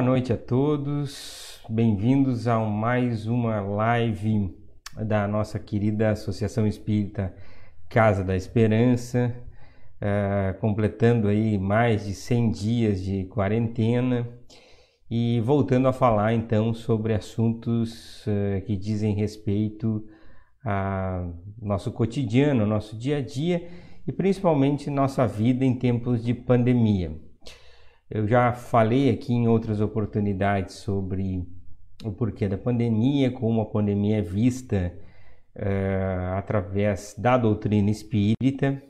Boa noite a todos, bem-vindos a mais uma live da nossa querida Associação Espírita Casa da Esperança, uh, completando aí mais de 100 dias de quarentena e voltando a falar então sobre assuntos uh, que dizem respeito ao nosso cotidiano, ao nosso dia a dia e principalmente nossa vida em tempos de pandemia. Eu já falei aqui em outras oportunidades sobre o porquê da pandemia, como a pandemia é vista uh, através da doutrina espírita.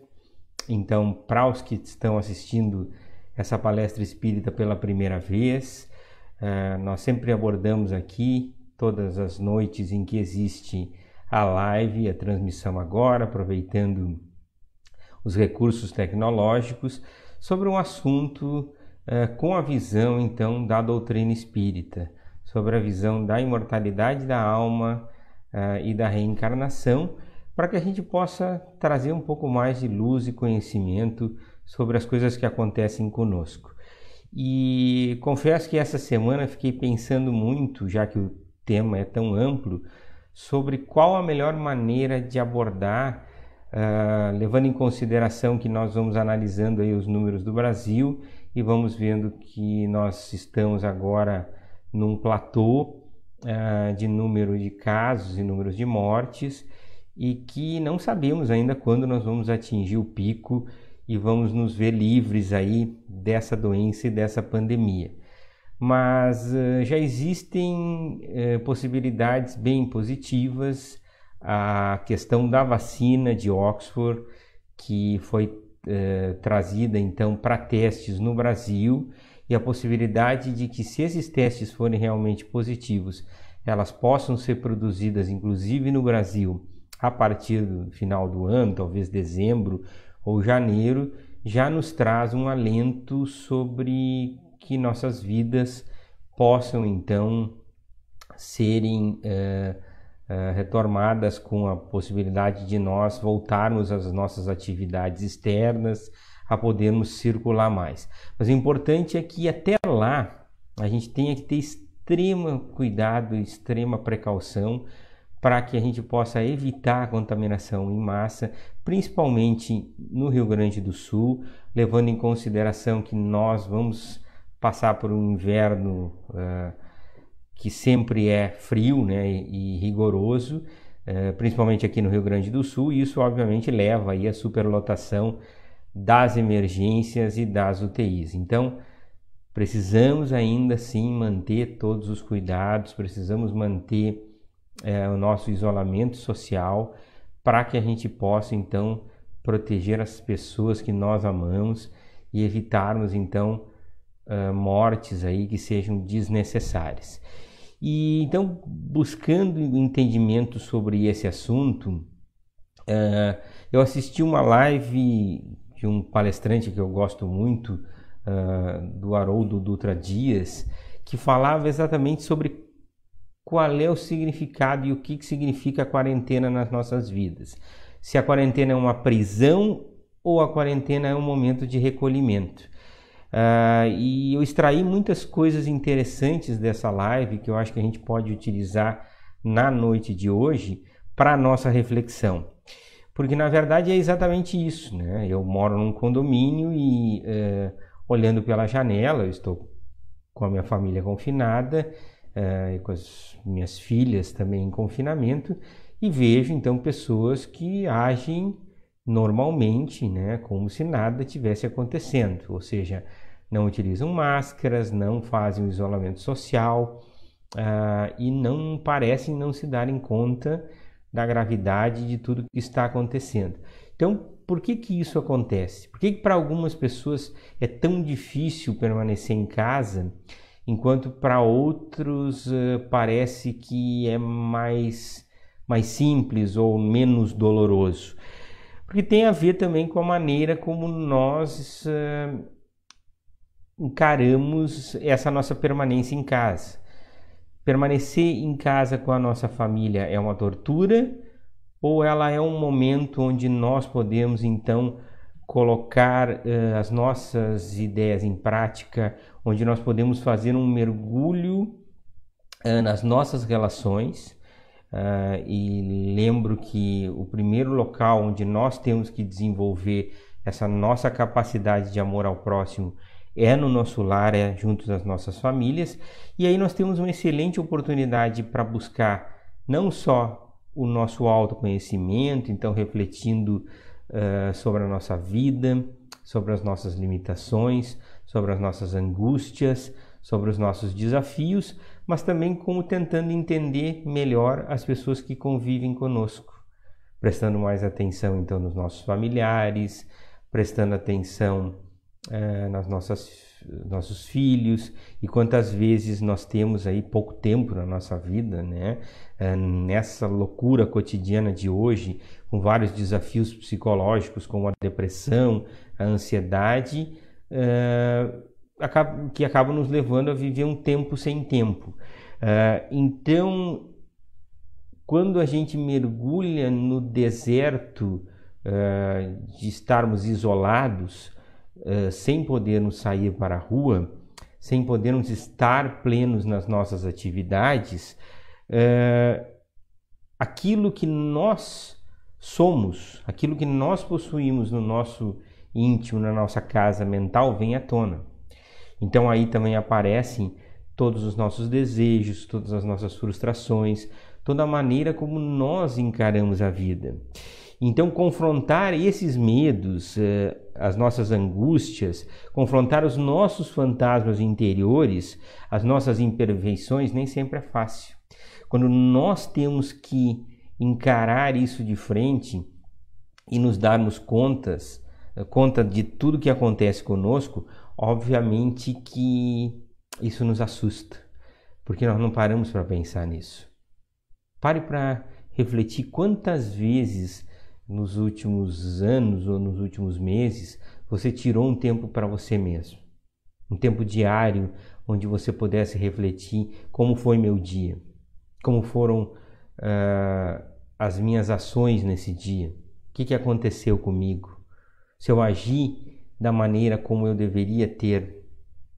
Então, para os que estão assistindo essa palestra espírita pela primeira vez, uh, nós sempre abordamos aqui, todas as noites em que existe a live, a transmissão agora, aproveitando os recursos tecnológicos, sobre um assunto é, com a visão então da doutrina espírita, sobre a visão da imortalidade da alma é, e da reencarnação, para que a gente possa trazer um pouco mais de luz e conhecimento sobre as coisas que acontecem conosco. E confesso que essa semana fiquei pensando muito, já que o tema é tão amplo, sobre qual a melhor maneira de abordar, uh, levando em consideração que nós vamos analisando aí os números do Brasil e vamos vendo que nós estamos agora num platô uh, de número de casos e números de mortes e que não sabemos ainda quando nós vamos atingir o pico e vamos nos ver livres aí dessa doença e dessa pandemia. Mas uh, já existem uh, possibilidades bem positivas. A questão da vacina de Oxford, que foi eh, trazida então para testes no Brasil e a possibilidade de que, se esses testes forem realmente positivos, elas possam ser produzidas inclusive no Brasil a partir do final do ano, talvez dezembro ou janeiro, já nos traz um alento sobre que nossas vidas possam então serem. Eh, eh, retomadas com a possibilidade de nós voltarmos às nossas atividades externas, a podermos circular mais. Mas o importante é que até lá a gente tenha que ter extremo cuidado, extrema precaução para que a gente possa evitar a contaminação em massa, principalmente no Rio Grande do Sul, levando em consideração que nós vamos passar por um inverno uh, que sempre é frio né, e, rigoroso, eh, principalmente aqui no Rio Grande do Sul, e isso obviamente leva aí à superlotação das emergências e das UTIs. Então, precisamos ainda sim manter todos os cuidados, precisamos manter eh, o nosso isolamento social para que a gente possa então proteger as pessoas que nós amamos e evitarmos então eh, mortes aí que sejam desnecessárias. E então, buscando entendimento sobre esse assunto, uh, eu assisti uma live de um palestrante que eu gosto muito, uh, do Haroldo Dutra Dias, que falava exatamente sobre qual é o significado e o que, que significa a quarentena nas nossas vidas. Se a quarentena é uma prisão ou a quarentena é um momento de recolhimento. Uh, e eu extraí muitas coisas interessantes dessa live que eu acho que a gente pode utilizar na noite de hoje para a nossa reflexão. Porque na verdade é exatamente isso. Né? Eu moro num condomínio e uh, olhando pela janela, eu estou com a minha família confinada, uh, e com as minhas filhas também em confinamento, e vejo então pessoas que agem normalmente, né, como se nada tivesse acontecendo, ou seja, não utilizam máscaras, não fazem o isolamento social uh, e não parecem não se darem conta da gravidade de tudo que está acontecendo. Então, por que, que isso acontece? Por que, que para algumas pessoas é tão difícil permanecer em casa, enquanto para outros uh, parece que é mais, mais simples ou menos doloroso? Porque tem a ver também com a maneira como nós. Uh, encaramos essa nossa permanência em casa. Permanecer em casa com a nossa família é uma tortura ou ela é um momento onde nós podemos então colocar uh, as nossas ideias em prática, onde nós podemos fazer um mergulho uh, nas nossas relações. Uh, e lembro que o primeiro local onde nós temos que desenvolver essa nossa capacidade de amor ao próximo é no nosso lar, é junto das nossas famílias. E aí nós temos uma excelente oportunidade para buscar não só o nosso autoconhecimento, então refletindo uh, sobre a nossa vida, sobre as nossas limitações, sobre as nossas angústias, sobre os nossos desafios, mas também como tentando entender melhor as pessoas que convivem conosco, prestando mais atenção então nos nossos familiares, prestando atenção é, nas nossas nossos filhos e quantas vezes nós temos aí pouco tempo na nossa vida, né? É, nessa loucura cotidiana de hoje, com vários desafios psicológicos como a depressão, a ansiedade, é, que acabam nos levando a viver um tempo sem tempo. É, então, quando a gente mergulha no deserto de estarmos isolados, sem podermos sair para a rua, sem podermos estar plenos nas nossas atividades, uh, aquilo que nós somos, aquilo que nós possuímos no nosso íntimo, na nossa casa mental, vem à tona. Então aí também aparecem todos os nossos desejos, todas as nossas frustrações, toda a maneira como nós encaramos a vida. Então, confrontar esses medos, as nossas angústias, confrontar os nossos fantasmas interiores, as nossas imperfeições, nem sempre é fácil. Quando nós temos que encarar isso de frente e nos darmos contas, eh, conta de tudo que acontece conosco, obviamente que isso nos assusta, porque nós não paramos para pensar nisso. Pare para refletir quantas vezes nos últimos anos ou nos últimos meses, você tirou um tempo para você mesmo. Um tempo diário onde você pudesse refletir como foi meu dia, como foram uh, as minhas ações nesse dia, o que, que aconteceu comigo, se eu agi da maneira como eu deveria ter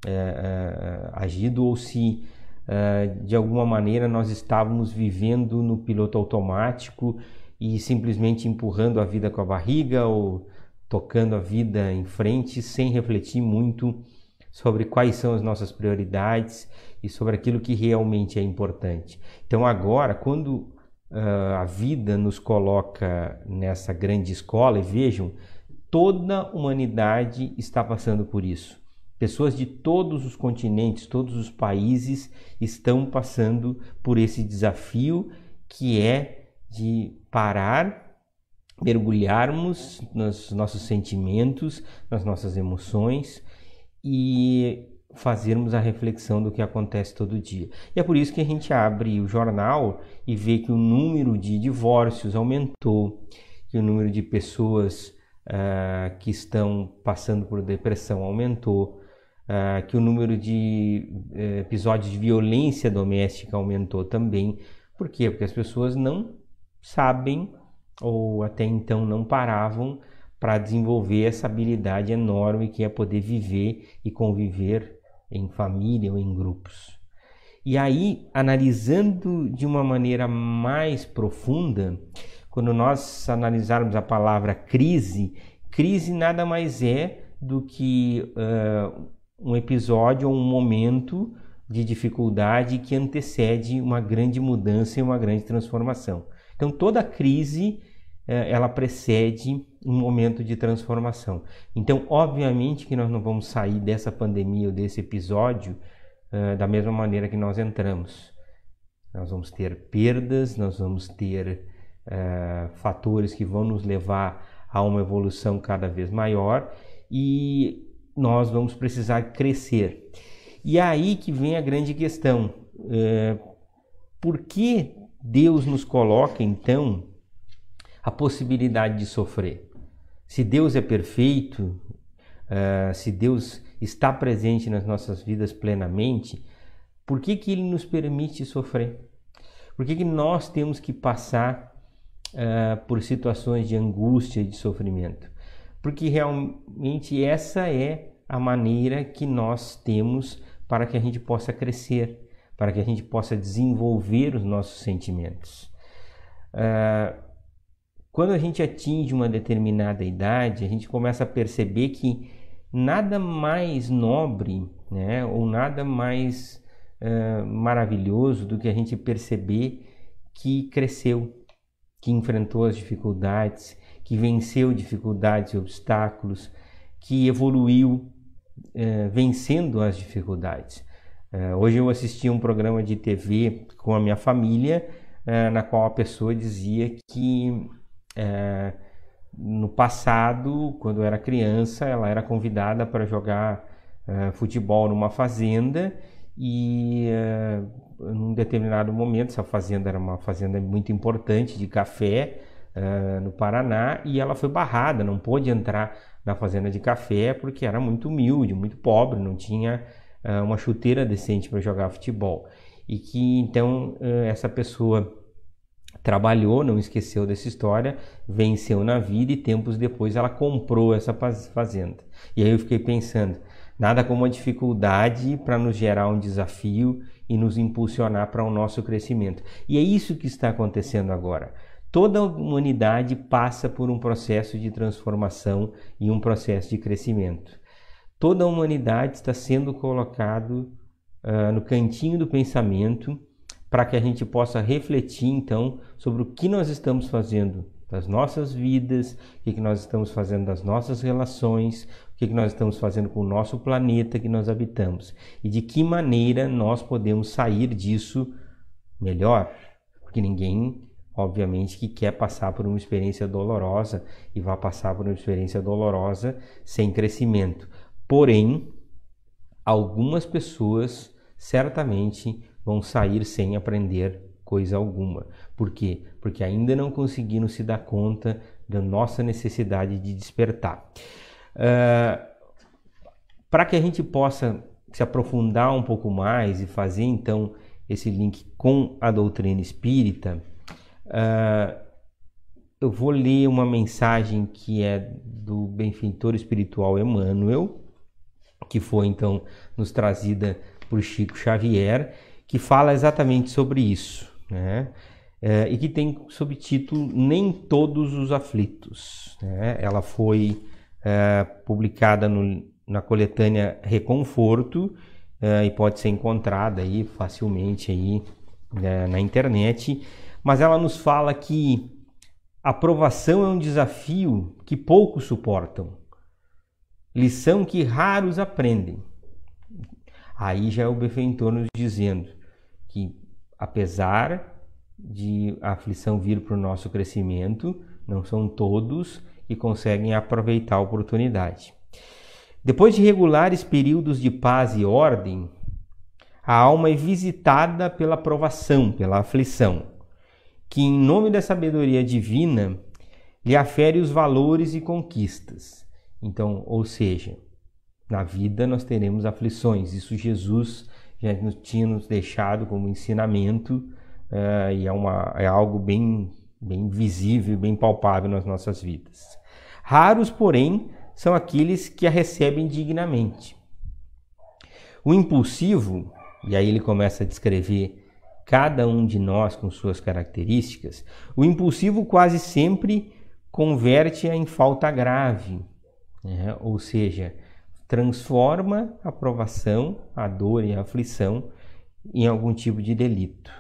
uh, uh, agido ou se ah, de alguma maneira nós estávamos vivendo no piloto automático e simplesmente empurrando a vida com a barriga ou tocando a vida em frente sem refletir muito sobre quais são as nossas prioridades e sobre aquilo que realmente é importante. Então, agora, quando uh, a vida nos coloca nessa grande escola, e vejam, toda a humanidade está passando por isso. Pessoas de todos os continentes, todos os países estão passando por esse desafio que é de parar, mergulharmos nos nossos sentimentos, nas nossas emoções e fazermos a reflexão do que acontece todo dia. E é por isso que a gente abre o jornal e vê que o número de divórcios aumentou, que o número de pessoas uh, que estão passando por depressão aumentou, uh, que o número de uh, episódios de violência doméstica aumentou também. Por quê? Porque as pessoas não sabem ou até então não paravam para desenvolver essa habilidade enorme que é poder viver e conviver em família ou em grupos. E aí, analisando de uma maneira mais profunda, quando nós analisarmos a palavra crise, crise nada mais é do que uh, um episódio ou um momento de dificuldade que antecede uma grande mudança e uma grande transformação. Então toda crise eh, ela precede um momento de transformação. Então, obviamente que nós não vamos sair dessa pandemia ou desse episódio eh, da mesma maneira que nós entramos. Nós vamos ter perdas, nós vamos ter uh, fatores que vão nos levar a uma evolução cada vez maior e nós vamos precisar crescer. E é aí que vem a grande questão: uh, por que Deus nos coloca então a possibilidade de sofrer. Se Deus é perfeito, uh, se Deus está presente nas nossas vidas plenamente, por que, que Ele nos permite sofrer? Por que, que nós temos que passar uh, por situações de angústia e de sofrimento? Porque realmente essa é a maneira que nós temos para que a gente possa crescer, para que a gente possa desenvolver os nossos sentimentos. É, quando a gente atinge uma determinada idade, a gente começa a perceber que nada mais nobre, né, ou nada mais é, maravilhoso do que a gente perceber que cresceu, que enfrentou as dificuldades, que venceu dificuldades e obstáculos, que evoluiu é, vencendo as dificuldades. É, hoje eu assisti um programa de TV com a minha família, é, na qual a pessoa dizia que é, no passado, quando era criança, ela era convidada para jogar futebol numa fazenda e num determinado momento, essa fazenda era uma fazenda muito importante de café no Paraná e ela foi barrada, não pôde entrar na fazenda de café porque era muito humilde, muito pobre, não tinha é, uma chuteira decente para jogar futebol. E que então é, essa pessoa trabalhou, não esqueceu dessa história, venceu na vida e tempos depois ela comprou essa fazenda. E aí eu fiquei pensando, nada como a dificuldade para nos gerar um desafio e nos impulsionar para o nosso crescimento. E é isso que está acontecendo agora. Toda a humanidade passa por um processo de transformação e um processo de crescimento toda a humanidade está sendo colocado uh, no cantinho do pensamento para que a gente possa refletir então sobre o que nós estamos fazendo das nossas vidas, o que, que nós estamos fazendo das nossas relações, o que, que nós estamos fazendo com o nosso planeta que nós habitamos e de que maneira nós podemos sair disso melhor, porque ninguém obviamente que quer passar por uma experiência dolorosa e vai passar por uma experiência dolorosa sem crescimento. Porém, algumas pessoas certamente vão sair sem aprender coisa alguma. Por quê? Porque ainda não conseguiram se dar conta da nossa necessidade de despertar. Uh, ah, Para que a gente possa se aprofundar um pouco mais e fazer então esse link com a doutrina espírita, uh, eu vou ler uma mensagem que é do benfeitor espiritual Emmanuel, que foi então nos trazida por Chico Xavier, que fala exatamente sobre isso, né? É, e que tem subtítulo Nem Todos os Aflitos. Né? Ela foi é, publicada no, na coletânea Reconforto é, e pode ser encontrada aí facilmente aí, né, na internet. Mas ela nos fala que a aprovação é um desafio que poucos suportam lição que raros aprendem. Aí já é o Befentor nos dizendo que, apesar de a aflição vir para o nosso crescimento, não são todos que conseguem aproveitar a oportunidade. Depois de regulares períodos de paz e ordem, a alma é visitada pela provação, pela aflição, que, em nome da sabedoria divina, lhe afere os valores e conquistas então, ou seja, na vida nós teremos aflições. Isso Jesus já nos tinha nos deixado como ensinamento eh, e é, uma, é algo bem, bem visível, bem palpável nas nossas vidas. Raros, porém, são aqueles que a recebem dignamente. O impulsivo, e aí ele começa a descrever cada um de nós com suas características, o impulsivo quase sempre converte-a em falta grave, né? Ou seja, transforma a provação, a dor e a aflição em algum tipo de delito.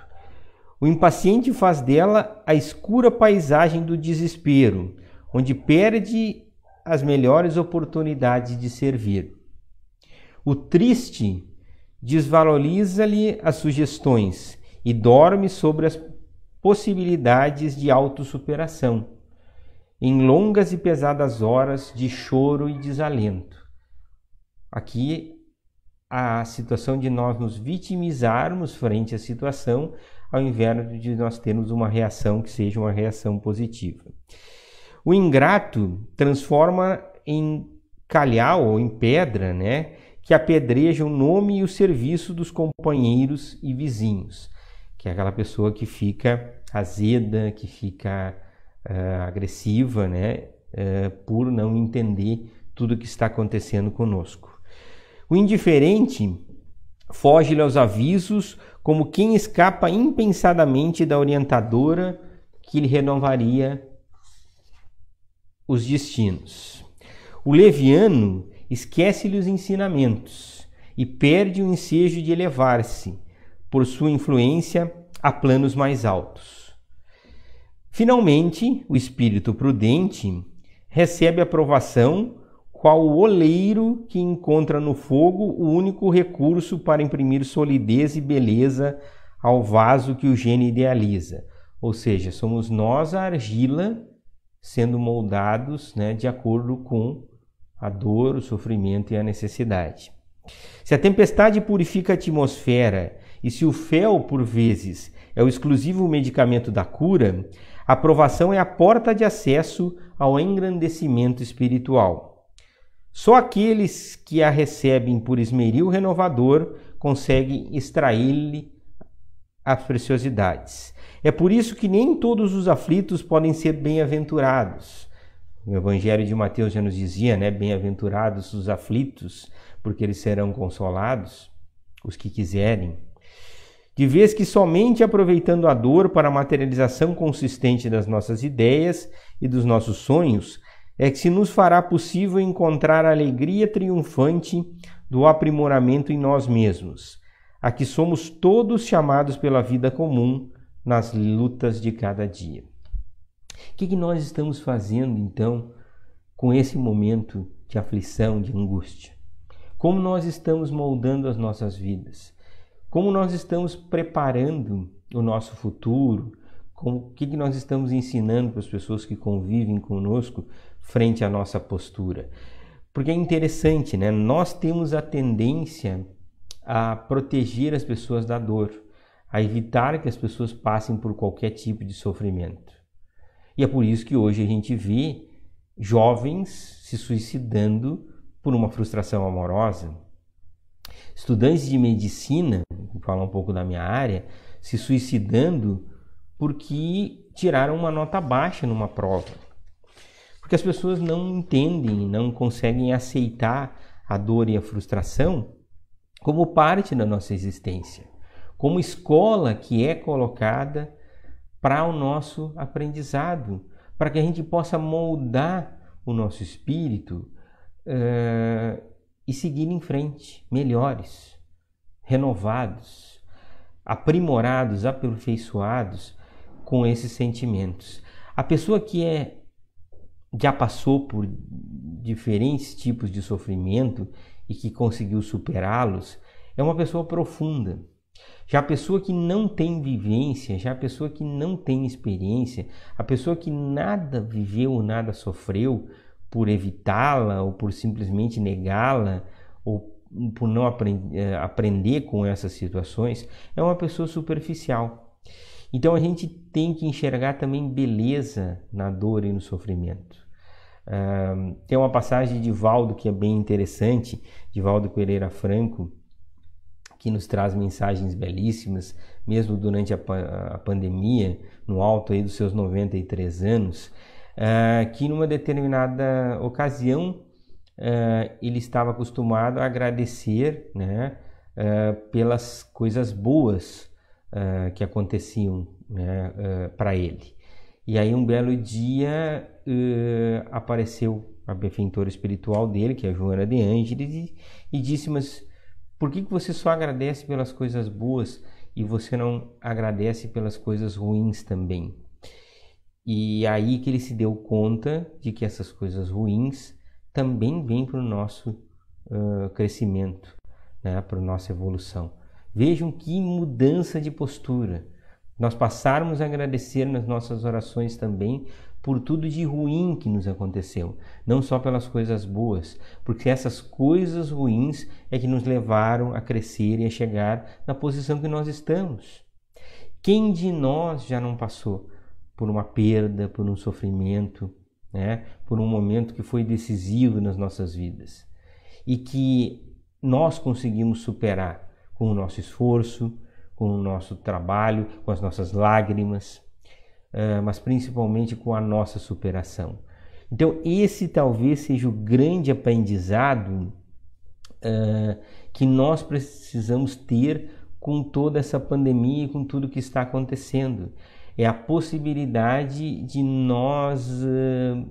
O impaciente faz dela a escura paisagem do desespero, onde perde as melhores oportunidades de servir. O triste desvaloriza-lhe as sugestões e dorme sobre as possibilidades de autossuperação em longas e pesadas horas de choro e desalento. Aqui a situação de nós nos vitimizarmos frente à situação, ao invés de nós termos uma reação que seja uma reação positiva. O ingrato transforma em calhau ou em pedra, né, que apedreja o nome e o serviço dos companheiros e vizinhos, que é aquela pessoa que fica azeda, que fica uh, agressiva, né? Uh, por não entender tudo o que está acontecendo conosco. O indiferente foge aos avisos como quem escapa impensadamente da orientadora que lhe renovaria os destinos. O leviano esquece-lhe os ensinamentos e perde o ensejo de elevar-se por sua influência a planos mais altos. Finalmente, o espírito prudente recebe aprovação qual o oleiro que encontra no fogo o único recurso para imprimir solidez e beleza ao vaso que o gênio idealiza. Ou seja, somos nós a argila sendo moldados né, de acordo com a dor, o sofrimento e a necessidade. Se a tempestade purifica a atmosfera e se o fel, por vezes, é o exclusivo medicamento da cura, a aprovação é a porta de acesso ao engrandecimento espiritual. Só aqueles que a recebem por esmeril renovador conseguem extrair-lhe as preciosidades. É por isso que nem todos os aflitos podem ser bem-aventurados. O Evangelho de Mateus já nos dizia, né? Bem-aventurados os aflitos, porque eles serão consolados, os que quiserem de vez que somente aproveitando a dor para a materialização consistente das nossas ideias e dos nossos sonhos é que se nos fará possível encontrar a alegria triunfante do aprimoramento em nós mesmos, a que somos todos chamados pela vida comum nas lutas de cada dia. O que, que nós estamos fazendo então com esse momento de aflição, de angústia? Como nós estamos moldando as nossas vidas? como nós estamos preparando o nosso futuro, como, o que, que nós estamos ensinando para as pessoas que convivem conosco frente à nossa postura. Porque é interessante, né? Nós temos a tendência a proteger as pessoas da dor, a evitar que as pessoas passem por qualquer tipo de sofrimento. E é por isso que hoje a gente vê jovens se suicidando por uma frustração amorosa, estudantes de medicina, vou falar um pouco da minha área, se suicidando porque tiraram uma nota baixa numa prova. Porque as pessoas não entendem, não conseguem aceitar a dor e a frustração como parte da nossa existência, como escola que é colocada para o nosso aprendizado, para que a gente possa moldar o nosso espírito eh, e seguir em frente, melhores, renovados, aprimorados, aperfeiçoados com esses sentimentos. A pessoa que é já passou por diferentes tipos de sofrimento e que conseguiu superá-los é uma pessoa profunda. Já a pessoa que não tem vivência, já a pessoa que não tem experiência, a pessoa que nada viveu, nada sofreu, por evitá-la ou por simplesmente negá-la ou por não aprend eh, aprender com essas situações, é uma pessoa superficial. Então a gente tem que enxergar também beleza na dor e no sofrimento. Uh, tem uma passagem de Valdo que é bem interessante, de Valdo Pereira Franco, que nos traz mensagens belíssimas, mesmo durante a, a pandemia, no alto aí dos seus 93 anos. É, que numa determinada ocasião uh, ele estava acostumado a agradecer né, uh, pelas coisas boas que aconteciam né, para ele. E aí um belo dia apareceu a benfeitora espiritual dele, que é a Joana de Ângeles, e, e disse, mas por que, que você só agradece pelas coisas boas e você não agradece pelas coisas ruins também? E aí que ele se deu conta de que essas coisas ruins também vêm para o nosso uh, crescimento, né? para a nossa evolução. Vejam que mudança de postura. Nós passarmos a agradecer nas nossas orações também por tudo de ruim que nos aconteceu, não só pelas coisas boas, porque essas coisas ruins é que nos levaram a crescer e a chegar na posição que nós estamos. Quem de nós já não passou por uma perda, por um sofrimento, né? por um momento que foi decisivo nas nossas vidas e que nós conseguimos superar com o nosso esforço, com o nosso trabalho, com as nossas lágrimas, eh, mas principalmente com a nossa superação. Então, esse talvez seja o grande aprendizado eh, que nós precisamos ter com toda essa pandemia e com tudo que está acontecendo é a possibilidade de nós uh,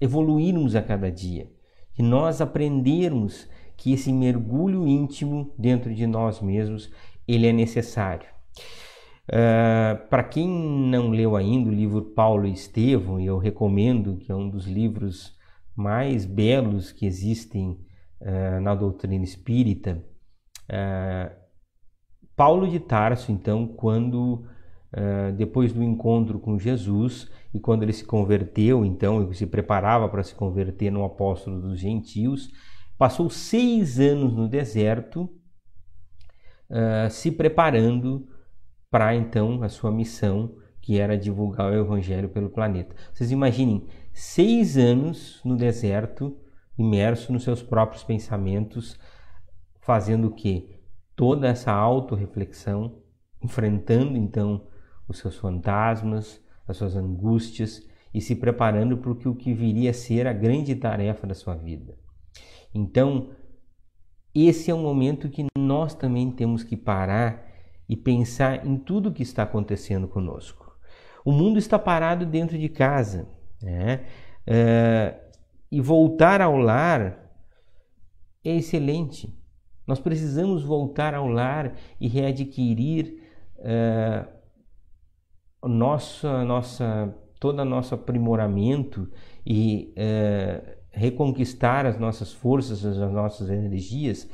evoluirmos a cada dia, de nós aprendermos que esse mergulho íntimo dentro de nós mesmos ele é necessário. Uh, eh, Para quem não leu ainda o livro Paulo e Estevão, eu recomendo que é um dos livros mais belos que existem uh, na doutrina espírita. Paulo de Tarso, então, quando depois do encontro com Jesus e quando ele se converteu, então, e se preparava para se converter no apóstolo dos gentios, passou seis anos no deserto uh, se preparando para então a sua missão, que era divulgar o evangelho pelo planeta. Vocês imaginem, seis anos no deserto, imerso nos seus próprios pensamentos, fazendo o quê? Toda essa autorreflexão, enfrentando então os seus fantasmas, as suas angústias e se preparando para o que, o que viria a ser a grande tarefa da sua vida. Então, esse é um momento que nós também temos que parar e pensar em tudo o que está acontecendo conosco. O mundo está parado dentro de casa, né? Eh, e voltar ao lar é excelente. Nós precisamos voltar ao lar e readquirir eh, nossa, nossa, toda nosso aprimoramento e é, reconquistar as nossas forças, as nossas energias,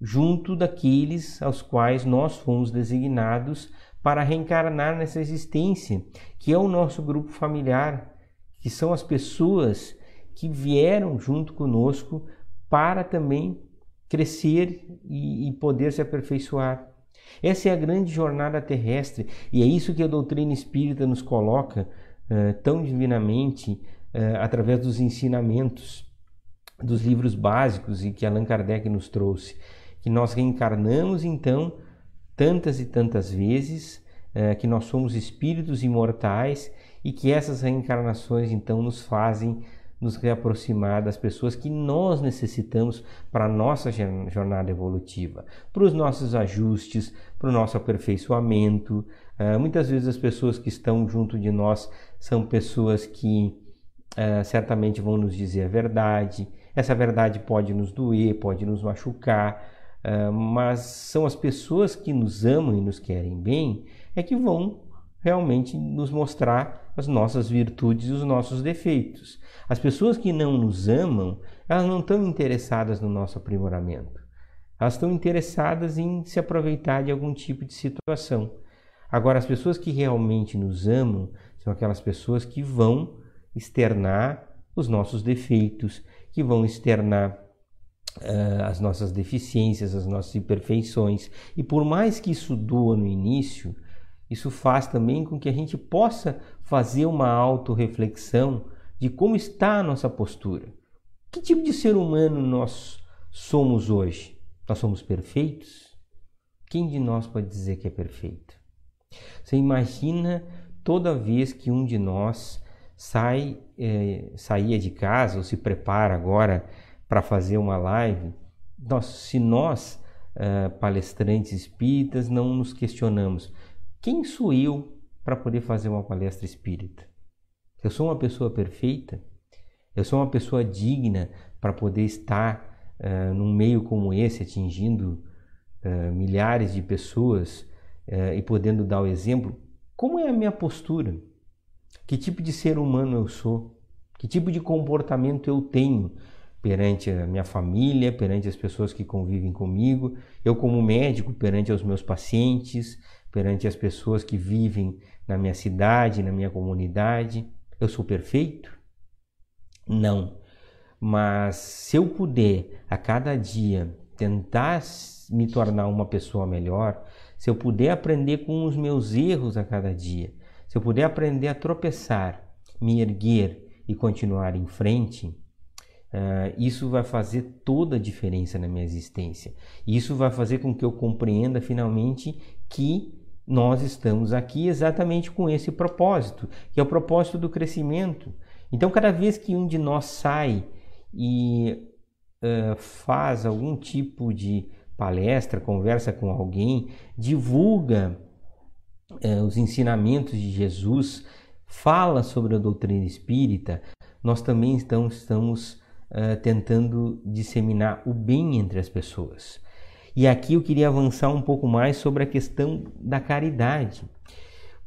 junto daqueles aos quais nós fomos designados para reencarnar nessa existência, que é o nosso grupo familiar, que são as pessoas que vieram junto conosco para também crescer e, e poder se aperfeiçoar. Essa é a grande jornada terrestre e é isso que a doutrina espírita nos coloca uh, tão divinamente uh, através dos ensinamentos, dos livros básicos e que Allan Kardec nos trouxe. Que nós reencarnamos então tantas e tantas vezes, uh, que nós somos espíritos imortais e que essas reencarnações então nos fazem nos reaproximar das pessoas que nós necessitamos para a nossa jornada evolutiva, para os nossos ajustes, para o nosso aperfeiçoamento. Uh, muitas vezes as pessoas que estão junto de nós são pessoas que uh, certamente vão nos dizer a verdade. Essa verdade pode nos doer, pode nos machucar, uh, mas são as pessoas que nos amam e nos querem bem é que vão realmente nos mostrar as nossas virtudes e os nossos defeitos. As pessoas que não nos amam, elas não estão interessadas no nosso aprimoramento. Elas estão interessadas em se aproveitar de algum tipo de situação. Agora, as pessoas que realmente nos amam são aquelas pessoas que vão externar os nossos defeitos, que vão externar uh, as nossas deficiências, as nossas imperfeições. E por mais que isso doa no início, isso faz também com que a gente possa fazer uma autorreflexão de como está a nossa postura. Que tipo de ser humano nós somos hoje? Nós somos perfeitos? Quem de nós pode dizer que é perfeito? Você imagina toda vez que um de nós sai, é, saía de casa ou se prepara agora para fazer uma live, nós, se nós, ah, palestrantes espíritas, não nos questionamos quem sou eu para poder fazer uma palestra espírita? Eu sou uma pessoa perfeita? Eu sou uma pessoa digna para poder estar uh, num meio como esse, atingindo uh, milhares de pessoas uh, e podendo dar o exemplo? Como é a minha postura? Que tipo de ser humano eu sou? Que tipo de comportamento eu tenho? perante a minha família, perante as pessoas que convivem comigo, eu como médico perante os meus pacientes, perante as pessoas que vivem na minha cidade, na minha comunidade. Eu sou perfeito? Não. Mas se eu puder a cada dia tentar me tornar uma pessoa melhor, se eu puder aprender com os meus erros a cada dia, se eu puder aprender a tropeçar, me erguer e continuar em frente, Uh, isso vai fazer toda a diferença na minha existência. Isso vai fazer com que eu compreenda finalmente que nós estamos aqui exatamente com esse propósito, que é o propósito do crescimento. Então, cada vez que um de nós sai e uh, faz algum tipo de palestra, conversa com alguém, divulga uh, os ensinamentos de Jesus, fala sobre a doutrina espírita, nós também então estamos, estamos ah, tentando disseminar o bem entre as pessoas. E aqui eu queria avançar um pouco mais sobre a questão da caridade,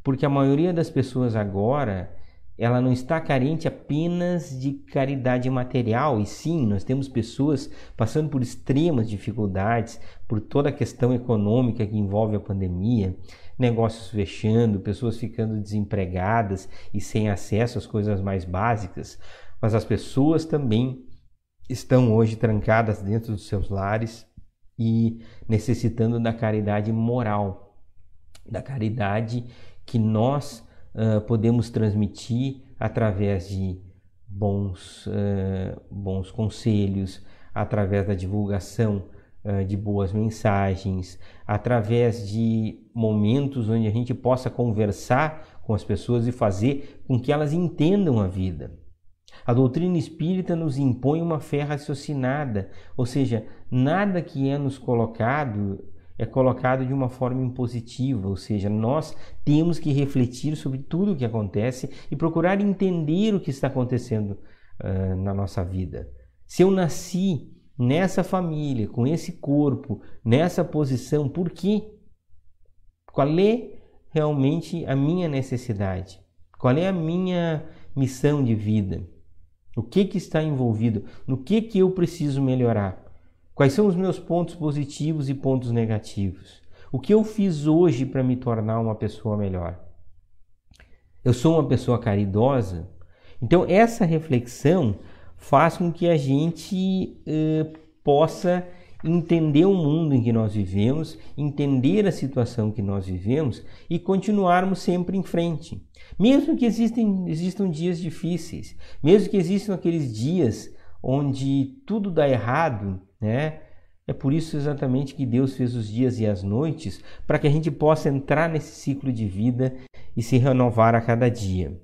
porque a maioria das pessoas agora ela não está carente apenas de caridade material, e sim, nós temos pessoas passando por extremas dificuldades, por toda a questão econômica que envolve a pandemia, negócios fechando, pessoas ficando desempregadas e sem acesso às coisas mais básicas, mas as pessoas também estão hoje trancadas dentro dos seus lares e necessitando da caridade moral, da caridade que nós uh, podemos transmitir através de bons, uh, bons conselhos, através da divulgação uh, de boas mensagens, através de momentos onde a gente possa conversar com as pessoas e fazer com que elas entendam a vida. A doutrina espírita nos impõe uma fé raciocinada, ou seja, nada que é nos colocado é colocado de uma forma impositiva, ou seja, nós temos que refletir sobre tudo o que acontece e procurar entender o que está acontecendo uh, na nossa vida. Se eu nasci nessa família, com esse corpo, nessa posição, por quê? Qual é realmente a minha necessidade? Qual é a minha missão de vida? O que, que está envolvido? No que, que eu preciso melhorar? Quais são os meus pontos positivos e pontos negativos? O que eu fiz hoje para me tornar uma pessoa melhor? Eu sou uma pessoa caridosa? Então, essa reflexão faz com que a gente uh, possa entender o mundo em que nós vivemos, entender a situação que nós vivemos e continuarmos sempre em frente. Mesmo que existem, existam dias difíceis, mesmo que existam aqueles dias onde tudo dá errado, né? É por isso exatamente que Deus fez os dias e as noites, para que a gente possa entrar nesse ciclo de vida e se renovar a cada dia.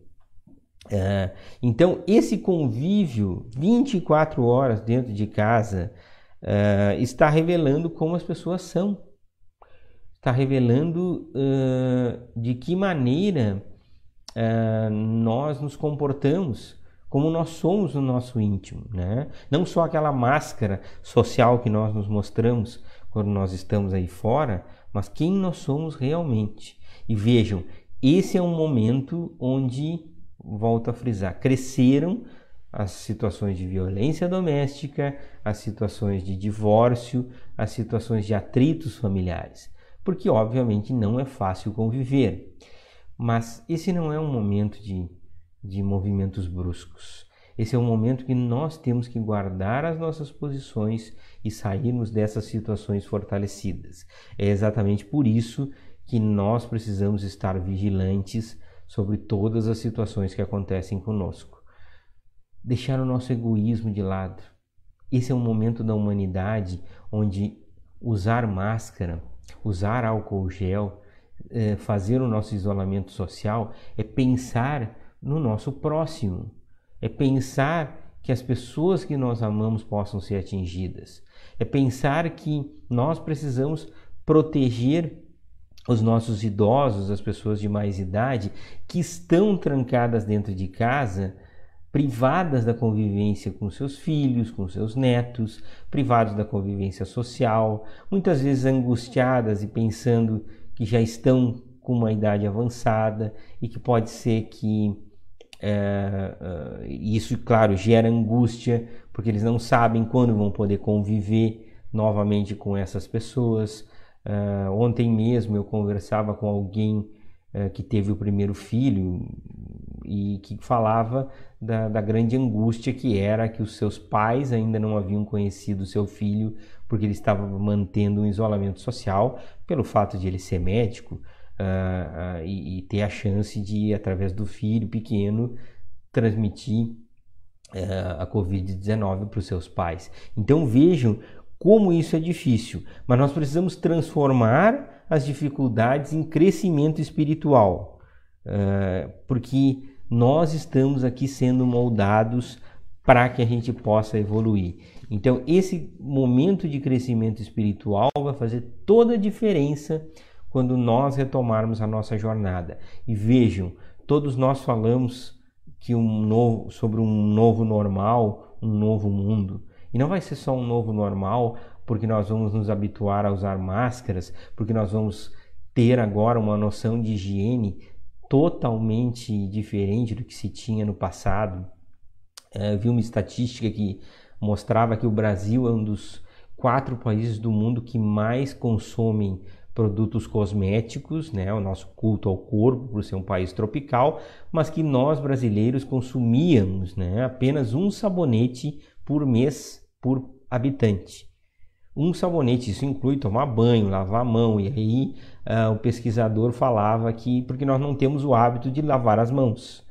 É, então, esse convívio 24 horas dentro de casa, Uh, está revelando como as pessoas são. Está revelando uh, de que maneira uh, nós nos comportamos, como nós somos no nosso íntimo. Né? Não só aquela máscara social que nós nos mostramos quando nós estamos aí fora, mas quem nós somos realmente. E vejam, esse é um momento onde, volto a frisar, cresceram as situações de violência doméstica, as situações de divórcio, as situações de atritos familiares, porque obviamente não é fácil conviver. Mas esse não é um momento de, de movimentos bruscos. Esse é um momento que nós temos que guardar as nossas posições e sairmos dessas situações fortalecidas. É exatamente por isso que nós precisamos estar vigilantes sobre todas as situações que acontecem conosco. Deixar o nosso egoísmo de lado, esse é um momento da humanidade onde usar máscara, usar álcool gel, eh, fazer o nosso isolamento social é pensar no nosso próximo, é pensar que as pessoas que nós amamos possam ser atingidas, é pensar que nós precisamos proteger os nossos idosos, as pessoas de mais idade que estão trancadas dentro de casa privadas da convivência com seus filhos, com seus netos, privados da convivência social, muitas vezes angustiadas e pensando que já estão com uma idade avançada e que pode ser que é, é, isso, claro, gera angústia porque eles não sabem quando vão poder conviver novamente com essas pessoas. É, ontem mesmo eu conversava com alguém que teve o primeiro filho, e que falava da, da, grande angústia que era que os seus pais ainda não haviam conhecido seu filho porque ele estava mantendo um isolamento social pelo fato de ele ser médico uh, uh, e, e, ter a chance de através do filho pequeno transmitir uh, a Covid-19 para os seus pais. Então vejam como isso é difícil, mas nós precisamos transformar as dificuldades em crescimento espiritual, porque nós estamos aqui sendo moldados para que a gente possa evoluir. Então, esse momento de crescimento espiritual vai fazer toda a diferença quando nós retomarmos a nossa jornada. E vejam, todos nós falamos que um novo, sobre um novo normal, um novo mundo. E não vai ser só um novo normal, porque nós vamos nos habituar a usar máscaras, porque nós vamos ter agora uma noção de higiene totalmente diferente do que se tinha no passado. É, eu vi uma estatística que mostrava que o Brasil é um dos quatro países do mundo que mais consomem produtos cosméticos, né, o nosso culto ao corpo por ser um país tropical, mas que nós brasileiros consumíamos, né, apenas um sabonete por mês por habitante um sabonete. Isso inclui tomar banho, lavar a mão. E aí uh, o pesquisador falava que porque nós não temos o hábito de lavar as mãos.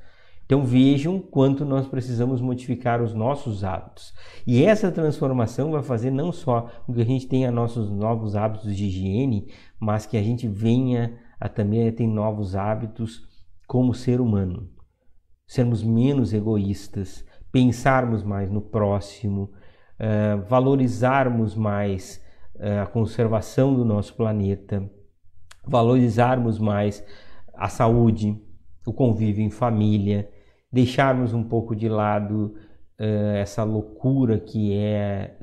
Então vejam quanto nós precisamos modificar os nossos hábitos. E essa transformação vai fazer não só com que a gente tenha nossos novos hábitos de higiene, mas que a gente venha a também ter novos hábitos como ser humano. Sermos menos egoístas, pensarmos mais no próximo, eh, valorizarmos mais uh, a conservação do nosso planeta, valorizarmos mais a saúde, o convívio em família, deixarmos um pouco de lado uh, essa loucura que é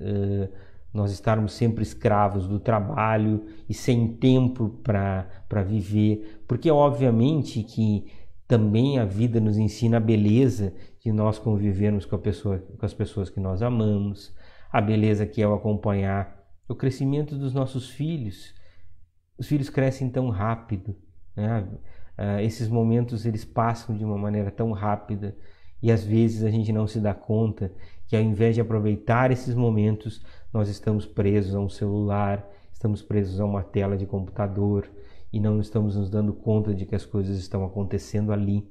nós estarmos sempre escravos do trabalho e sem tempo para viver, porque é obviamente que também a vida nos ensina a beleza de nós convivermos com, pessoa, com as pessoas que nós amamos, a beleza que é o acompanhar, o crescimento dos nossos filhos. Os filhos crescem tão rápido, né? Uh, esses momentos eles passam de uma maneira tão rápida e às vezes a gente não se dá conta que ao invés de aproveitar esses momentos, nós estamos presos a um celular, estamos presos a uma tela de computador e não estamos nos dando conta de que as coisas estão acontecendo ali,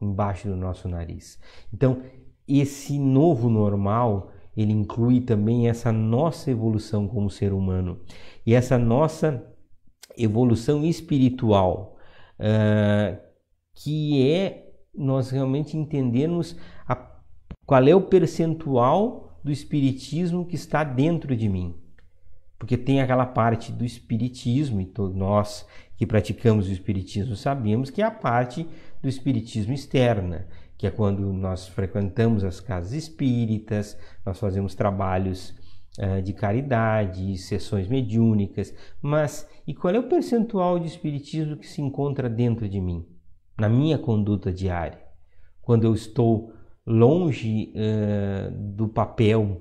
embaixo do nosso nariz. Então, esse novo normal ele inclui também essa nossa evolução como ser humano e essa nossa evolução espiritual, uh, que é nós realmente entendermos a, qual é o percentual do espiritismo que está dentro de mim. Porque tem aquela parte do espiritismo, e todos nós que praticamos o espiritismo sabemos que é a parte do espiritismo externa, que é quando nós frequentamos as casas espíritas, nós fazemos trabalhos uh, de caridade, sessões mediúnicas, mas e qual é o percentual de espiritismo que se encontra dentro de mim, na minha conduta diária? Quando eu estou longe uh, do papel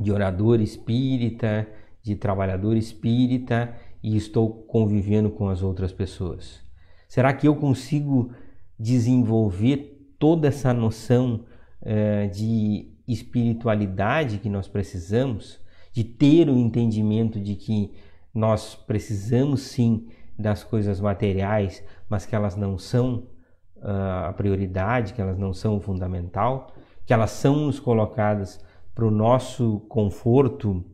de orador espírita, de trabalhador espírita e estou convivendo com as outras pessoas? Será que eu consigo desenvolver toda essa noção uh, de espiritualidade que nós precisamos, de ter o entendimento de que nós precisamos sim das coisas materiais, mas que elas não são uh, a prioridade, que elas não são o fundamental, que elas são nos colocadas para o nosso conforto,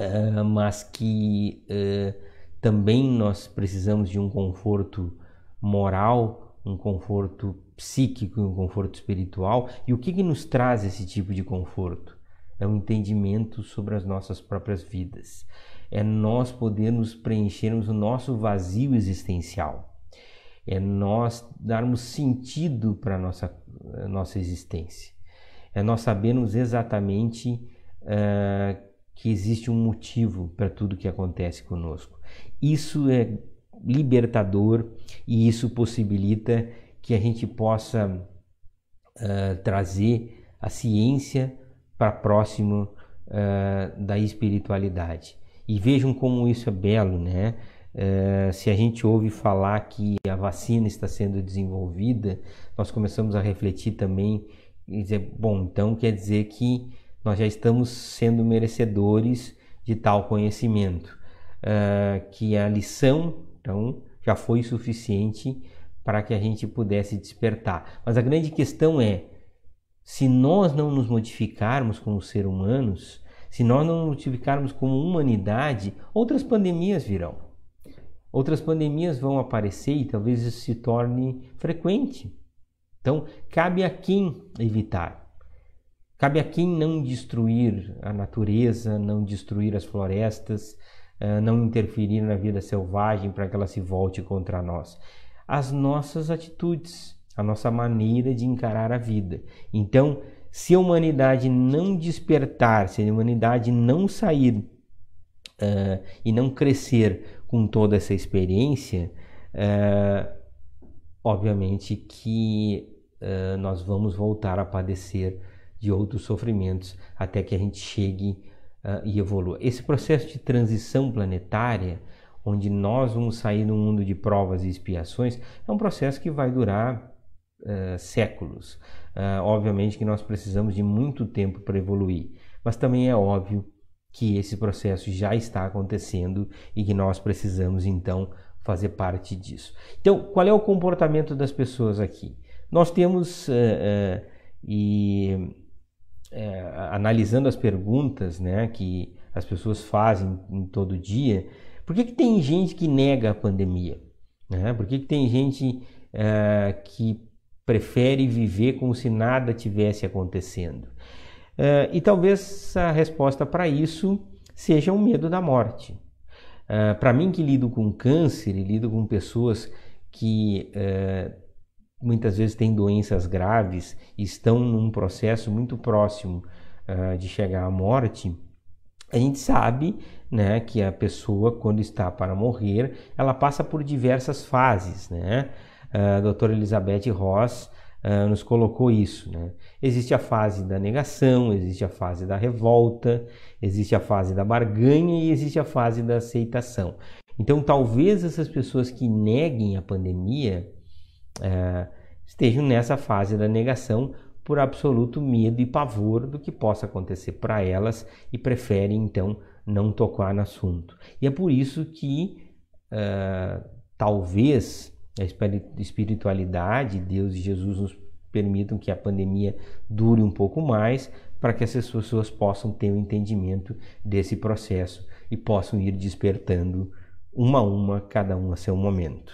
uh, mas que uh, também nós precisamos de um conforto moral, um conforto psíquico e um conforto espiritual. E o que, que nos traz esse tipo de conforto? É um entendimento sobre as nossas próprias vidas. É nós podermos preenchermos o nosso vazio existencial. É nós darmos sentido para a nossa, eh, nossa existência. É nós sabermos exatamente uh, que existe um motivo para tudo que acontece conosco. Isso é libertador e isso possibilita que a gente possa uh, trazer a ciência para próximo uh, da espiritualidade. E vejam como isso é belo, né? Uh, se a gente ouve falar que a vacina está sendo desenvolvida, nós começamos a refletir também e dizer, bom, então quer dizer que nós já estamos sendo merecedores de tal conhecimento, uh, que a lição então já foi suficiente para que a gente pudesse despertar. Mas a grande questão é: se nós não nos modificarmos como seres humanos, se nós não nos modificarmos como humanidade, outras pandemias virão. Outras pandemias vão aparecer e talvez isso se torne frequente. Então, cabe a quem evitar? Cabe a quem não destruir a natureza, não destruir as florestas, eh, não interferir na vida selvagem para que ela se volte contra nós as nossas atitudes, a nossa maneira de encarar a vida. Então, se a humanidade não despertar, se a humanidade não sair uh, e não crescer com toda essa experiência, uh, obviamente que uh, nós vamos voltar a padecer de outros sofrimentos até que a gente chegue e evolua. Esse processo de transição planetária onde nós vamos sair do mundo de provas e expiações, é um processo que vai durar uh, séculos. Uh, obviamente que nós precisamos de muito tempo para evoluir, mas também é óbvio que esse processo já está acontecendo e que nós precisamos então fazer parte disso. Então, qual é o comportamento das pessoas aqui? Nós temos uh, uh, e analisando as perguntas, né, que as pessoas fazem em todo dia, por que, que tem gente que nega a pandemia? Né? Por que, que tem gente uh, que prefere viver como se nada tivesse acontecendo? Uh, e talvez a resposta para isso seja o um medo da morte. Uh, eh, para mim, que lido com câncer e lido com pessoas que muitas vezes têm doenças graves, estão num processo muito próximo de chegar à morte, a gente sabe né, que a pessoa, quando está para morrer, ela passa por diversas fases. Né? A ah, doutora Elizabeth Ross uh, nos colocou isso. Né? Existe a fase da negação, existe a fase da revolta, existe a fase da barganha e existe a fase da aceitação. Então, talvez essas pessoas que neguem a pandemia uh, estejam nessa fase da negação por absoluto medo e pavor do que possa acontecer para elas e preferem então não tocar no assunto. E é por isso que uh, talvez a espiritualidade, Deus e Jesus nos permitam que a pandemia dure um pouco mais para que essas pessoas possam ter um entendimento desse processo e possam ir despertando uma a uma, cada um a seu momento.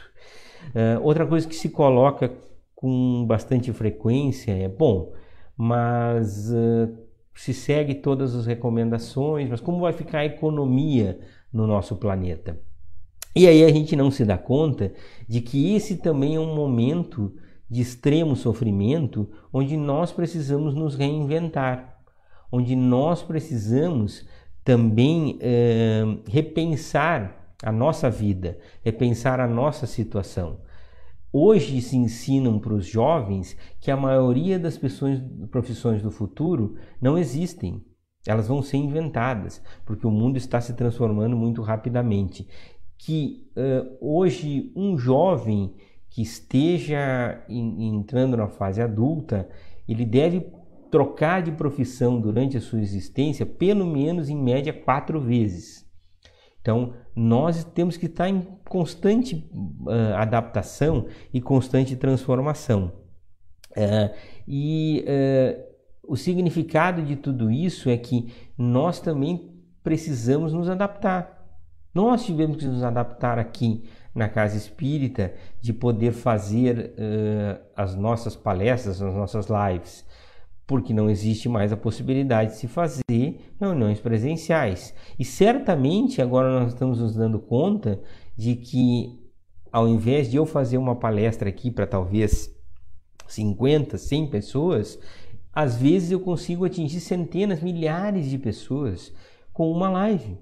Uh, outra coisa que se coloca com bastante frequência é: bom, mas uh, se segue todas as recomendações, mas como vai ficar a economia no nosso planeta? E aí a gente não se dá conta de que esse também é um momento de extremo sofrimento onde nós precisamos nos reinventar, onde nós precisamos também é, repensar a nossa vida, repensar a nossa situação. Hoje se ensinam para os jovens que a maioria das pessoas, profissões do futuro não existem. Elas vão ser inventadas, porque o mundo está se transformando muito rapidamente. Que uh, hoje um jovem que esteja in, entrando na fase adulta, ele deve trocar de profissão durante a sua existência pelo menos em média quatro vezes. Então, nós temos que estar em constante uh, adaptação e constante transformação. Uh, e uh, o significado de tudo isso é que nós também precisamos nos adaptar. Nós tivemos que nos adaptar aqui na casa espírita de poder fazer as nossas palestras, as nossas lives porque não existe mais a possibilidade de se fazer reuniões presenciais. E certamente agora nós estamos nos dando conta de que, ao invés de eu fazer uma palestra aqui para talvez 50, 100 pessoas, às vezes eu consigo atingir centenas, milhares de pessoas com uma live.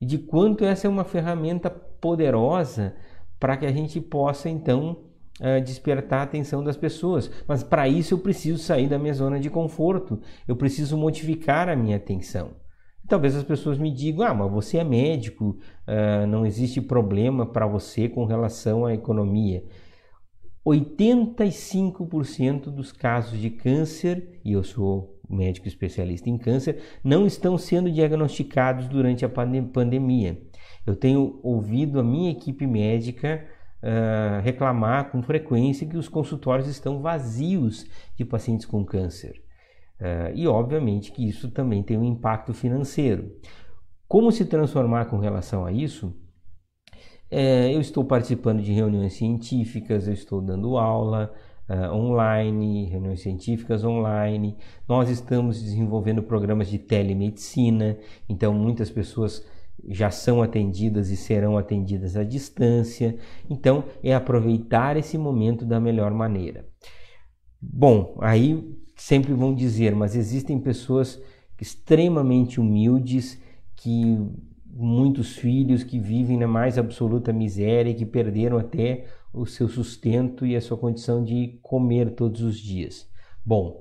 E de quanto essa é uma ferramenta poderosa para que a gente possa então uh, despertar a atenção das pessoas. Mas para isso eu preciso sair da minha zona de conforto, eu preciso modificar a minha atenção. Talvez as pessoas me digam: ah, mas você é médico, uh, não existe problema para você com relação à economia. 85% dos casos de câncer, e eu sou médico especialista em câncer, não estão sendo diagnosticados durante a pandemia. Eu tenho ouvido a minha equipe médica eh, reclamar com frequência que os consultórios estão vazios de pacientes com câncer. Uh, e obviamente que isso também tem um impacto financeiro. Como se transformar com relação a isso? É, eu estou participando de reuniões científicas, eu estou dando aula uh, online, reuniões científicas online. Nós estamos desenvolvendo programas de telemedicina, então muitas pessoas já são atendidas e serão atendidas à distância. Então, é aproveitar esse momento da melhor maneira. Bom, aí sempre vão dizer, mas existem pessoas extremamente humildes que muitos filhos que vivem na mais absoluta miséria, e que perderam até o seu sustento e a sua condição de comer todos os dias. Bom,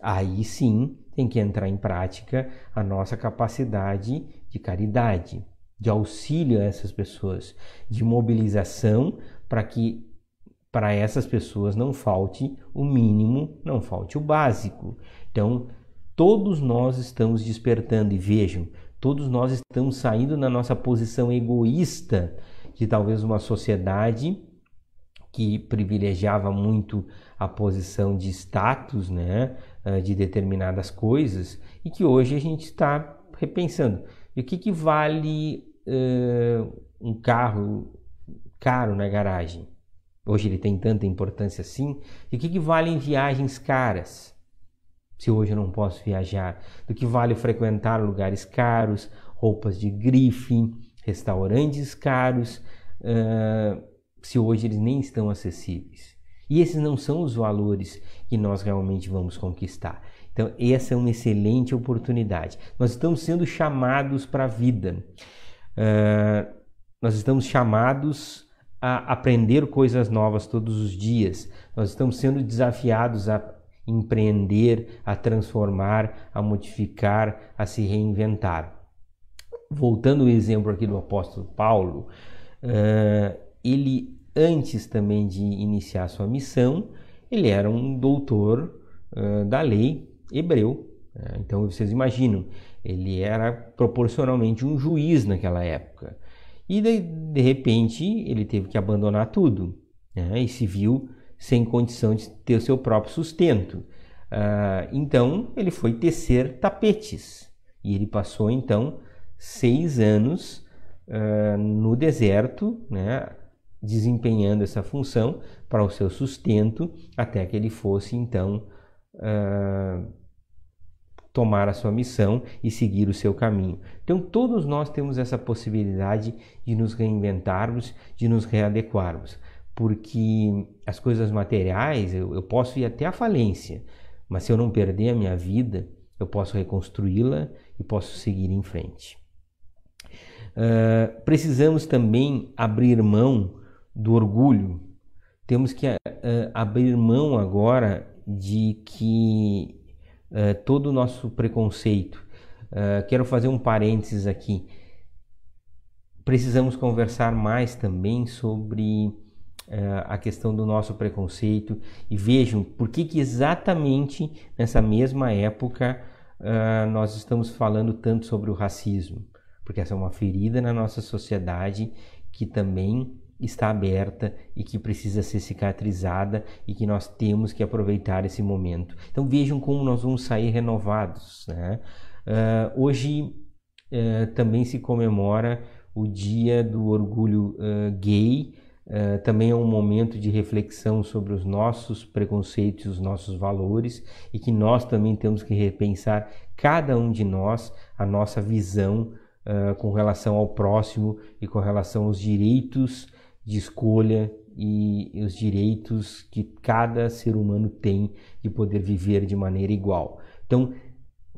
aí sim tem que entrar em prática a nossa capacidade de caridade, de auxílio a essas pessoas, de mobilização para que para essas pessoas não falte o mínimo, não falte o básico. Então, todos nós estamos despertando e vejam, todos nós estamos saindo na nossa posição egoísta de talvez uma sociedade que privilegiava muito a posição de status, né, eh, de determinadas coisas, e que hoje a gente está repensando e o que, que vale uh, um carro caro na garagem? Hoje ele tem tanta importância assim. E o que, que valem viagens caras? Se hoje eu não posso viajar, do que vale frequentar lugares caros, roupas de grife, restaurantes caros, uh, se hoje eles nem estão acessíveis. E esses não são os valores que nós realmente vamos conquistar. Então, essa é uma excelente oportunidade. Nós estamos sendo chamados para a vida. Uh, nós estamos chamados a aprender coisas novas todos os dias. Nós estamos sendo desafiados a empreender, a transformar, a modificar, a se reinventar. Voltando ao exemplo aqui do apóstolo Paulo, uh, ele antes também de iniciar sua missão, ele era um doutor uh, da lei, hebreu. Né? Então vocês imaginam, ele era proporcionalmente um juiz naquela época. E de, de repente ele teve que abandonar tudo né? e se viu sem condição de ter o seu próprio sustento. Uh, então ele foi tecer tapetes e ele passou então seis anos uh, no deserto, né? desempenhando essa função para o seu sustento até que ele fosse então uh, tomar a sua missão e seguir o seu caminho. Então, todos nós temos essa possibilidade de nos reinventarmos, de nos readequarmos, porque as coisas materiais eu, eu posso ir até a falência, mas se eu não perder a minha vida, eu posso reconstruí-la e posso seguir em frente. Uh, precisamos também abrir mão do orgulho. Temos que uh, abrir mão agora de que eh, todo o nosso preconceito. Uh, quero fazer um parênteses aqui. Precisamos conversar mais também sobre eh, a questão do nosso preconceito e vejam por que, que exatamente nessa mesma época uh, nós estamos falando tanto sobre o racismo, porque essa é uma ferida na nossa sociedade que também está aberta e que precisa ser cicatrizada e que nós temos que aproveitar esse momento. Então vejam como nós vamos sair renovados. Né? Uh, hoje uh, também se comemora o Dia do Orgulho uh, Gay. também é um momento de reflexão sobre os nossos preconceitos, os nossos valores e que nós também temos que repensar, cada um de nós, a nossa visão Uh, com relação ao próximo e com relação aos direitos de escolha e os direitos que cada ser humano tem de poder viver de maneira igual. Então,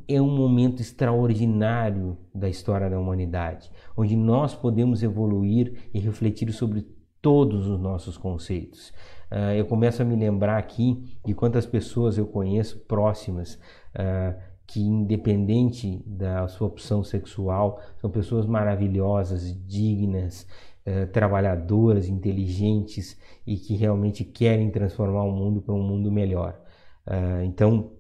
é um momento extraordinário da história da humanidade, onde nós podemos evoluir e refletir sobre todos os nossos conceitos. Uh, eu começo a me lembrar aqui de quantas pessoas eu conheço próximas uh, que, independente da sua opção sexual, são pessoas maravilhosas, dignas, eh, trabalhadoras, inteligentes e que realmente querem transformar o mundo para um mundo melhor. Uh, então,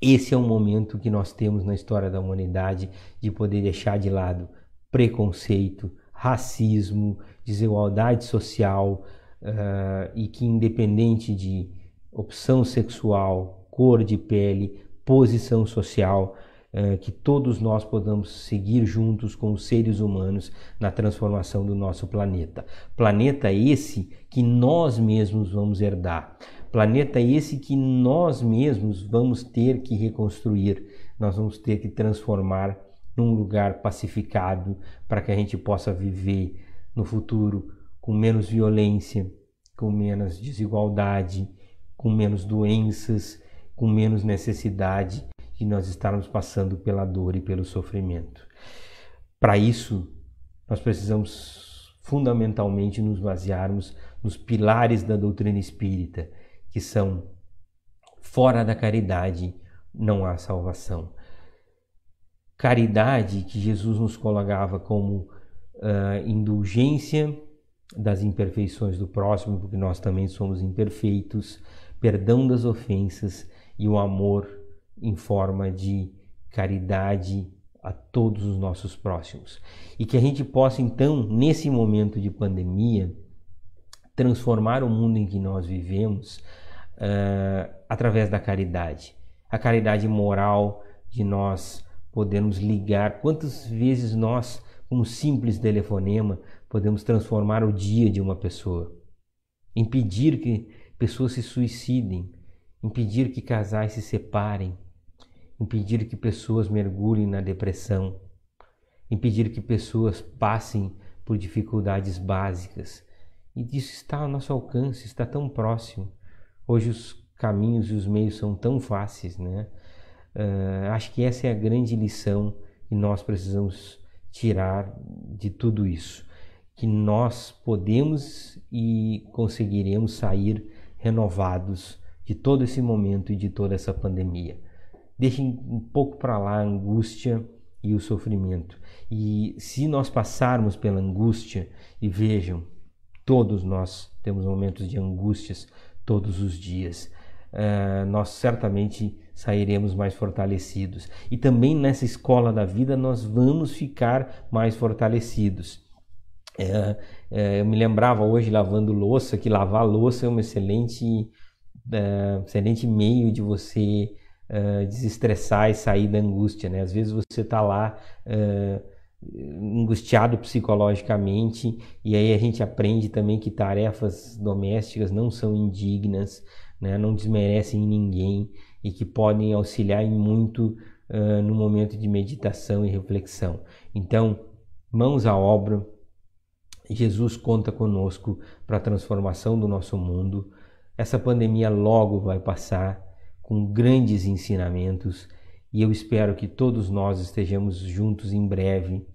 esse é um momento que nós temos na história da humanidade de poder deixar de lado preconceito, racismo, desigualdade social uh, e que, independente de opção sexual, cor de pele, posição social, eh, que todos nós podamos seguir juntos com os seres humanos na transformação do nosso planeta. Planeta esse que nós mesmos vamos herdar. Planeta esse que nós mesmos vamos ter que reconstruir. Nós vamos ter que transformar num lugar pacificado para que a gente possa viver no futuro com menos violência, com menos desigualdade, com menos doenças, com menos necessidade de nós estarmos passando pela dor e pelo sofrimento. Para isso, nós precisamos fundamentalmente nos basearmos nos pilares da doutrina espírita, que são fora da caridade não há salvação. Caridade que Jesus nos colocava como uh, indulgência das imperfeições do próximo, porque nós também somos imperfeitos, perdão das ofensas e o amor em forma de caridade a todos os nossos próximos. E que a gente possa, então, nesse momento de pandemia, transformar o mundo em que nós vivemos uh, através da caridade. A caridade moral de nós podermos ligar. Quantas vezes nós, com um simples telefonema, podemos transformar o dia de uma pessoa? Impedir que pessoas se suicidem, impedir que casais se separem, impedir que pessoas mergulhem na depressão, impedir que pessoas passem por dificuldades básicas. E isso está ao nosso alcance, está tão próximo. Hoje os caminhos e os meios são tão fáceis, né? Uh, acho que essa é a grande lição que nós precisamos tirar de tudo isso, que nós podemos e conseguiremos sair renovados de todo esse momento e de toda essa pandemia deixem um pouco para lá a angústia e o sofrimento. E se nós passarmos pela angústia, e vejam, todos nós temos momentos de angústias todos os dias, uh, nós certamente sairemos mais fortalecidos. E também nessa escola da vida nós vamos ficar mais fortalecidos. É, é, eu me lembrava hoje lavando louça que lavar louça é um excelente, é, excelente meio de você eh, desestressar e sair da angústia, né? Às vezes você está lá uh, angustiado psicologicamente e aí a gente aprende também que tarefas domésticas não são indignas, né? Não desmerecem ninguém e que podem auxiliar em muito uh, no momento de meditação e reflexão. Então, mãos à obra. Jesus conta conosco para a transformação do nosso mundo. Essa pandemia logo vai passar com grandes ensinamentos e eu espero que todos nós estejamos juntos em breve,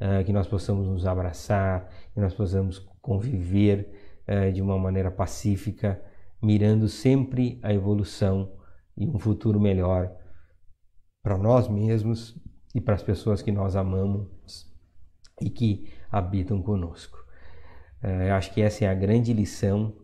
uh, que nós possamos nos abraçar, que nós possamos conviver uh, de uma maneira pacífica, mirando sempre a evolução e um futuro melhor para nós mesmos e para as pessoas que nós amamos e que habitam conosco. Uh, eu acho que essa é a grande lição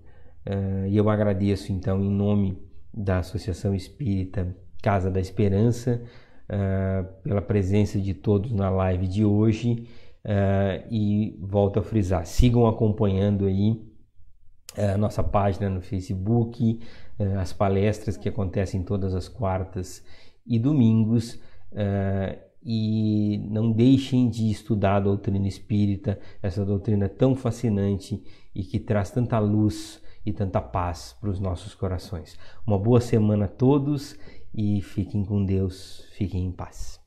e eu agradeço então em nome da Associação Espírita Casa da Esperança, uh, pela presença de todos na live de hoje. Uh, e volto a frisar, sigam acompanhando aí ah, a nossa página no Facebook, uh, as palestras que acontecem todas as quartas e domingos. e não deixem de estudar a doutrina espírita, essa doutrina tão fascinante e que traz tanta luz e tanta paz para os nossos corações. Uma boa semana a todos e fiquem com Deus, fiquem em paz.